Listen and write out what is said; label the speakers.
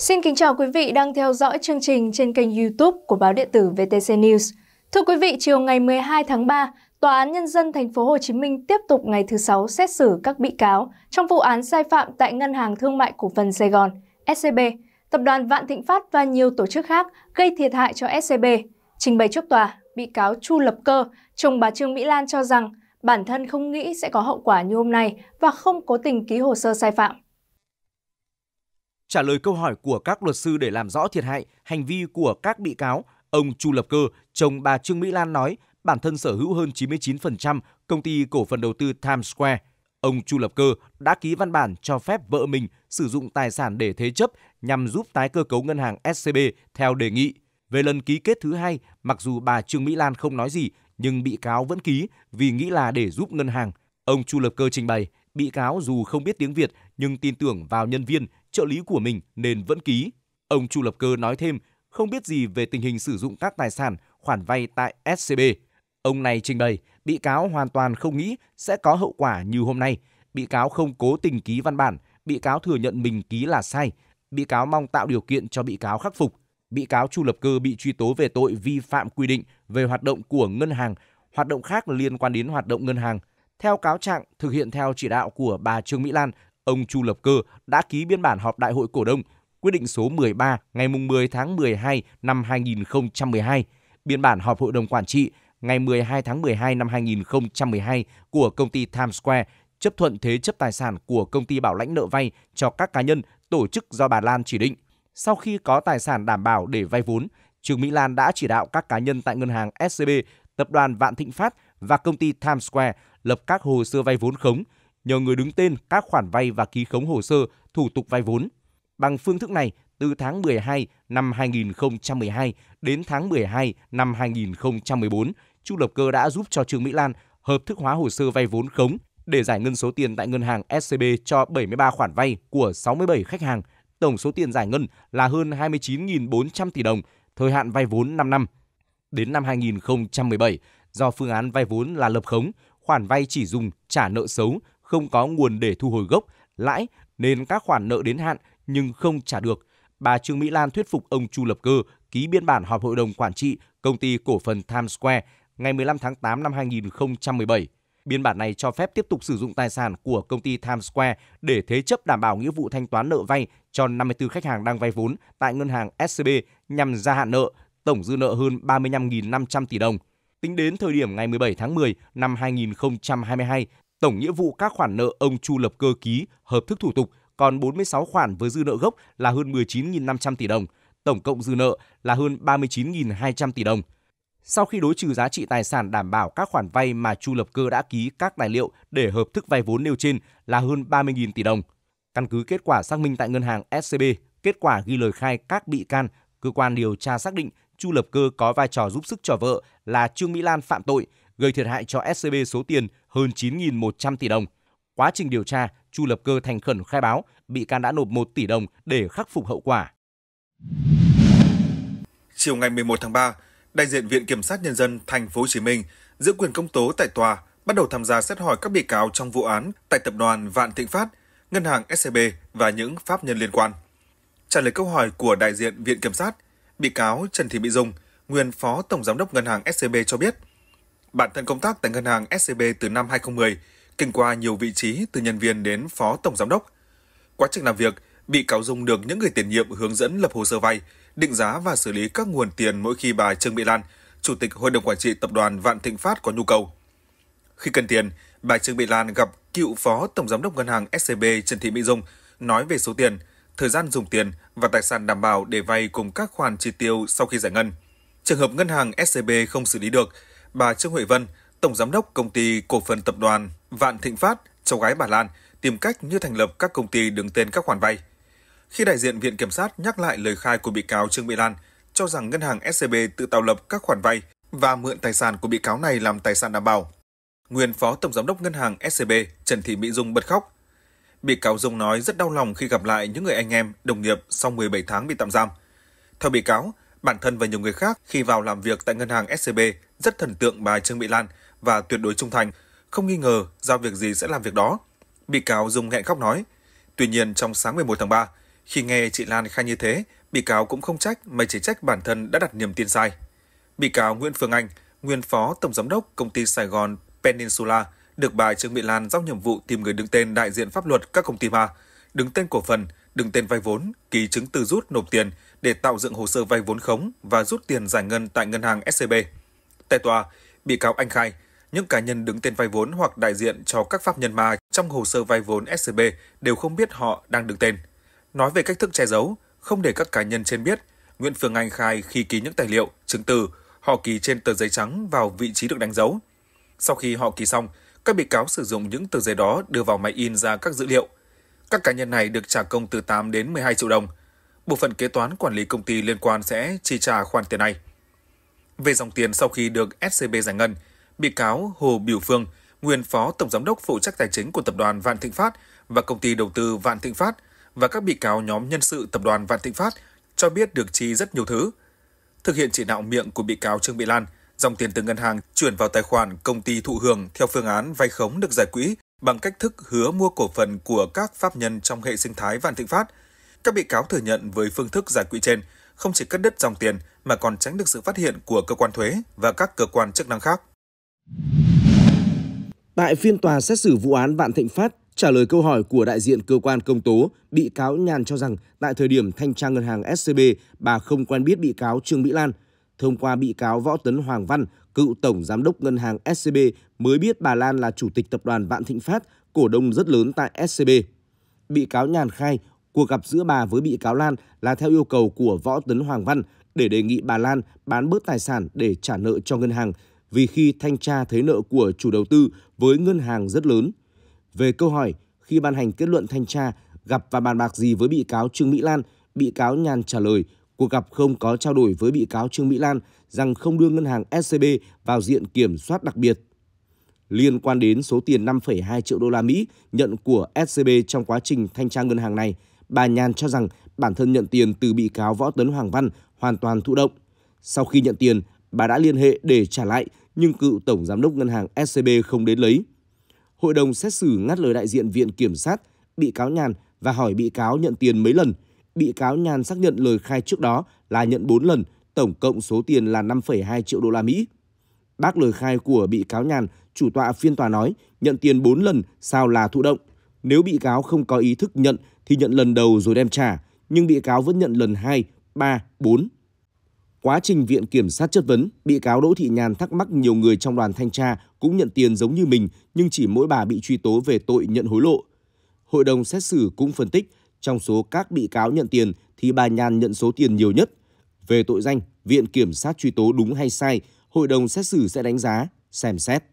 Speaker 1: Xin kính chào quý vị đang theo dõi chương trình trên kênh YouTube của báo điện tử VTC News. Thưa quý vị, chiều ngày 12 tháng 3, Tòa án nhân dân thành phố Hồ Chí Minh tiếp tục ngày thứ sáu xét xử các bị cáo trong vụ án sai phạm tại Ngân hàng Thương mại Cổ phần Sài Gòn, SCB, Tập đoàn Vạn Thịnh Phát và nhiều tổ chức khác gây thiệt hại cho SCB. Trình bày trước tòa, bị cáo Chu Lập Cơ, chồng bà Trương Mỹ Lan cho rằng bản thân không nghĩ sẽ có hậu quả như hôm nay và không cố tình ký hồ sơ sai phạm trả lời câu hỏi của các luật sư để làm rõ thiệt hại, hành vi của các bị cáo, ông Chu Lập Cơ, chồng bà Trương Mỹ Lan nói bản thân sở hữu hơn 99% công ty cổ phần đầu tư Times Square. Ông Chu Lập Cơ đã ký văn bản cho phép vợ mình sử dụng tài sản để thế chấp nhằm giúp tái cơ cấu ngân hàng SCB theo đề nghị. Về lần ký kết thứ hai, mặc dù bà Trương Mỹ Lan không nói gì, nhưng bị cáo vẫn ký vì nghĩ là để giúp ngân hàng. Ông Chu Lập Cơ trình bày, bị cáo dù không biết tiếng Việt nhưng tin tưởng vào nhân viên trợ lý của mình nên vẫn ký. Ông Chu Lập Cơ nói thêm, không biết gì về tình hình sử dụng các tài sản khoản vay tại SCB. Ông này trình bày, bị cáo hoàn toàn không nghĩ sẽ có hậu quả như hôm nay. Bị cáo không cố tình ký văn bản, bị cáo thừa nhận mình ký là sai. Bị cáo mong tạo điều kiện cho bị cáo khắc phục. Bị cáo Chu Lập Cơ bị truy tố về tội vi phạm quy định về hoạt động của ngân hàng, hoạt động khác liên quan đến hoạt động ngân hàng. Theo cáo trạng, thực hiện theo chỉ đạo của bà Trương Mỹ Lan ông Chu Lập Cơ đã ký biên bản họp đại hội cổ đông quyết định số 13 ngày 10 tháng 12 năm 2012, biên bản họp hội đồng quản trị ngày 12 tháng 12 năm 2012 của công ty Times Square chấp thuận thế chấp tài sản của công ty bảo lãnh nợ vay cho các cá nhân, tổ chức do bà Lan chỉ định. Sau khi có tài sản đảm bảo để vay vốn, Trương Mỹ Lan đã chỉ đạo các cá nhân tại ngân hàng SCB, tập đoàn Vạn Thịnh Phát và công ty Times Square lập các hồ sơ vay vốn khống – nhờ người đứng tên các khoản vay và ký khống hồ sơ, thủ tục vay vốn. Bằng phương thức này, từ tháng 12 năm 2012 đến tháng 12 năm 2014, Chu Lập Cơ đã giúp cho Trương Mỹ Lan hợp thức hóa hồ sơ vay vốn khống để giải ngân số tiền tại ngân hàng SCB cho 73 khoản vay của 67 khách hàng. Tổng số tiền giải ngân là hơn 29.400 tỷ đồng, thời hạn vay vốn 5 năm. Đến năm 2017, do phương án vay vốn là lập khống, khoản vay chỉ dùng trả nợ xấu, không có nguồn để thu hồi gốc, lãi nên các khoản nợ đến hạn nhưng không trả được. Bà Trương Mỹ Lan thuyết phục ông Chu Lập Cơ ký biên bản họp hội đồng quản trị công ty cổ phần Times Square ngày 15 tháng 8 năm 2017. Biên bản này cho phép tiếp tục sử dụng tài sản của công ty Times Square để thế chấp đảm bảo nghĩa vụ thanh toán nợ vay cho 54 khách hàng đang vay vốn tại ngân hàng SCB nhằm gia hạn nợ, tổng dư nợ hơn 35.500 tỷ đồng. Tính đến thời điểm ngày 17 tháng 10 năm 2022, tổng nghĩa vụ các khoản nợ ông Chu Lập Cơ ký hợp thức thủ tục còn 46 khoản với dư nợ gốc là hơn 19.500 tỷ đồng, tổng cộng dư nợ là hơn 39.200 tỷ đồng. Sau khi đối trừ giá trị tài sản đảm bảo các khoản vay mà Chu Lập Cơ đã ký các tài liệu để hợp thức vay vốn nêu trên là hơn 30.000 tỷ đồng. Căn cứ kết quả xác minh tại ngân hàng SCB, kết quả ghi lời khai các bị can, cơ quan điều tra xác định Chu Lập Cơ có vai trò giúp sức cho vợ là Trương Mỹ Lan phạm tội – gây thiệt hại cho SCB số tiền hơn 9.100 tỷ đồng. Quá trình điều tra, Chu Lập Cơ thành khẩn khai báo, bị can đã nộp 1 tỷ đồng để khắc phục hậu quả.
Speaker 2: Chiều ngày 11 tháng 3, đại diện Viện Kiểm sát Nhân dân Thành phố Hồ Chí Minh giữ quyền công tố tại tòa bắt đầu tham gia xét hỏi các bị cáo trong vụ án tại tập đoàn Vạn Thịnh Phát, ngân hàng SCB và những pháp nhân liên quan. Trả lời câu hỏi của đại diện Viện Kiểm sát, bị cáo Trần Thị Mỹ Dung, nguyên Phó Tổng Giám đốc Ngân hàng SCB cho biết – Bản thân công tác tại ngân hàng SCB từ năm 2010, kinh qua nhiều vị trí từ nhân viên đến phó tổng giám đốc. Quá trình làm việc, bị cáo Dung được những người tiền nhiệm hướng dẫn lập hồ sơ vay, định giá và xử lý các nguồn tiền mỗi khi bà Trương Mỹ Lan, chủ tịch hội đồng quản trị tập đoàn Vạn Thịnh Phát có nhu cầu. Khi cần tiền, bà Trương Mỹ Lan gặp cựu phó tổng giám đốc ngân hàng SCB Trần Thị Mỹ Dung nói về số tiền, thời gian dùng tiền và tài sản đảm bảo để vay cùng các khoản chi tiêu sau khi giải ngân. Trường hợp ngân hàng SCB không xử lý được, bà Trương Huệ Vân, Tổng Giám đốc Công ty Cổ phần Tập đoàn Vạn Thịnh Phát, cháu gái bà Lan, tìm cách như thành lập các công ty đứng tên các khoản vay. Khi đại diện Viện Kiểm sát nhắc lại lời khai của bị cáo Trương Mỹ Lan, cho rằng ngân hàng SCB e tự tạo lập các khoản vay và mượn tài sản của bị cáo này làm tài sản đảm bảo. Nguyên Phó Tổng Giám đốc Ngân hàng SCB e Trần Thị Mỹ Dung bật khóc. Bị cáo Dung nói rất đau lòng khi gặp lại những người anh em, đồng nghiệp sau 17 tháng bị tạm giam. Theo bị cáo, bản thân và nhiều người khác khi vào làm việc tại ngân hàng SCB rất thần tượng bà Trương Mỹ Lan và tuyệt đối trung thành, không nghi ngờ giao việc gì sẽ làm việc đó. Bị cáo dùng nghẹn khóc nói. Tuy nhiên trong sáng 11 tháng 3, khi nghe chị Lan khai như thế, bị cáo cũng không trách mà chỉ trách bản thân đã đặt niềm tin sai. Bị cáo Nguyễn Phương Anh, nguyên phó tổng giám đốc công ty Sài Gòn Peninsula, được bà Trương Mỹ Lan giao nhiệm vụ tìm người đứng tên đại diện pháp luật các công ty ma, đứng tên cổ phần, đứng tên vay vốn, ký chứng từ rút nộp tiền để tạo dựng hồ sơ vay vốn khống và rút tiền giải ngân tại ngân hàng SCB. Tại tòa, bị cáo Anh khai, những cá nhân đứng tên vay vốn hoặc đại diện cho các pháp nhân ma trong hồ sơ vay vốn SCB đều không biết họ đang đứng tên. Nói về cách thức che giấu, không để các cá nhân trên biết, Nguyễn Phương Anh khai khi ký những tài liệu, chứng từ, họ ký trên tờ giấy trắng vào vị trí được đánh dấu. Sau khi họ ký xong, các bị cáo sử dụng những tờ giấy đó đưa vào máy in ra các dữ liệu – các cá nhân này được trả công từ 8 đến 12 triệu đồng. Bộ phận kế toán quản lý công ty liên quan sẽ chi trả khoản tiền này. Về dòng tiền sau khi được SCB giải ngân, bị cáo Hồ Biểu Phương, nguyên phó tổng giám đốc phụ trách tài chính của tập đoàn Vạn Thịnh Phát và công ty đầu tư Vạn Thịnh Phát và các bị cáo nhóm nhân sự tập đoàn Vạn Thịnh Phát cho biết được chi rất nhiều thứ. Thực hiện chỉ đạo miệng của bị cáo Trương Mỹ Lan, dòng tiền từ ngân hàng chuyển vào tài khoản công ty thụ hưởng theo phương án vay khống được giải quỹ bằng cách thức hứa mua cổ phần của các pháp nhân trong hệ sinh thái Vạn Thịnh Phát. Các bị cáo thừa nhận với phương thức giải quỹ trên không chỉ cắt đứt dòng tiền mà còn tránh được sự phát hiện của cơ quan thuế và các cơ quan chức năng khác.
Speaker 1: Tại phiên tòa xét xử vụ án Vạn Thịnh Phát, trả lời câu hỏi của đại diện cơ quan công tố, bị cáo Nhàn cho rằng tại thời điểm thanh tra ngân hàng SCB, bà không quen biết bị cáo Trương Mỹ Lan – thông qua bị cáo Võ Tấn Hoàng Văn, cựu tổng giám đốc ngân hàng SCB mới biết bà Lan là chủ tịch tập đoàn Vạn Thịnh Phát, cổ đông rất lớn tại SCB. Bị cáo Nhàn khai cuộc gặp giữa bà với bị cáo Lan là theo yêu cầu của Võ Tấn Hoàng Văn để đề nghị bà Lan bán bớt tài sản để trả nợ cho ngân hàng vì khi thanh tra thấy nợ của chủ đầu tư với ngân hàng rất lớn. Về câu hỏi khi ban hành kết luận thanh tra gặp và bàn bạc gì với bị cáo Trương Mỹ Lan, bị cáo Nhàn trả lời – Cuộc gặp không có trao đổi với bị cáo Trương Mỹ Lan rằng không đưa ngân hàng SCB vào diện kiểm soát đặc biệt. Liên quan đến số tiền 5,2 triệu đô la Mỹ nhận của SCB trong quá trình thanh tra ngân hàng này, bà Nhàn cho rằng bản thân nhận tiền từ bị cáo Võ Tấn Hoàng Văn hoàn toàn thụ động. Sau khi nhận tiền, bà đã liên hệ để trả lại, nhưng cựu tổng giám đốc ngân hàng SCB không đến lấy. Hội đồng xét xử ngắt lời đại diện viện kiểm sát, bị cáo Nhàn và hỏi bị cáo nhận tiền mấy lần – bị cáo Nhàn xác nhận lời khai trước đó là nhận 4 lần, tổng cộng số tiền là 5,2 triệu đô la Mỹ. Bác lời khai của bị cáo Nhàn, chủ tọa phiên tòa nói, nhận tiền 4 lần sao là thụ động. Nếu bị cáo không có ý thức nhận thì nhận lần đầu rồi đem trả, nhưng bị cáo vẫn nhận lần 2, 3, 4. Quá trình viện kiểm sát chất vấn, bị cáo Đỗ Thị Nhàn thắc mắc nhiều người trong đoàn thanh tra cũng nhận tiền giống như mình, nhưng chỉ mỗi bà bị truy tố về tội nhận hối lộ. Hội đồng xét xử cũng phân tích trong số các bị cáo nhận tiền thì bà Nhàn nhận số tiền nhiều nhất. Về tội danh, Viện Kiểm sát truy tố đúng hay sai, hội đồng xét xử sẽ đánh giá, xem xét.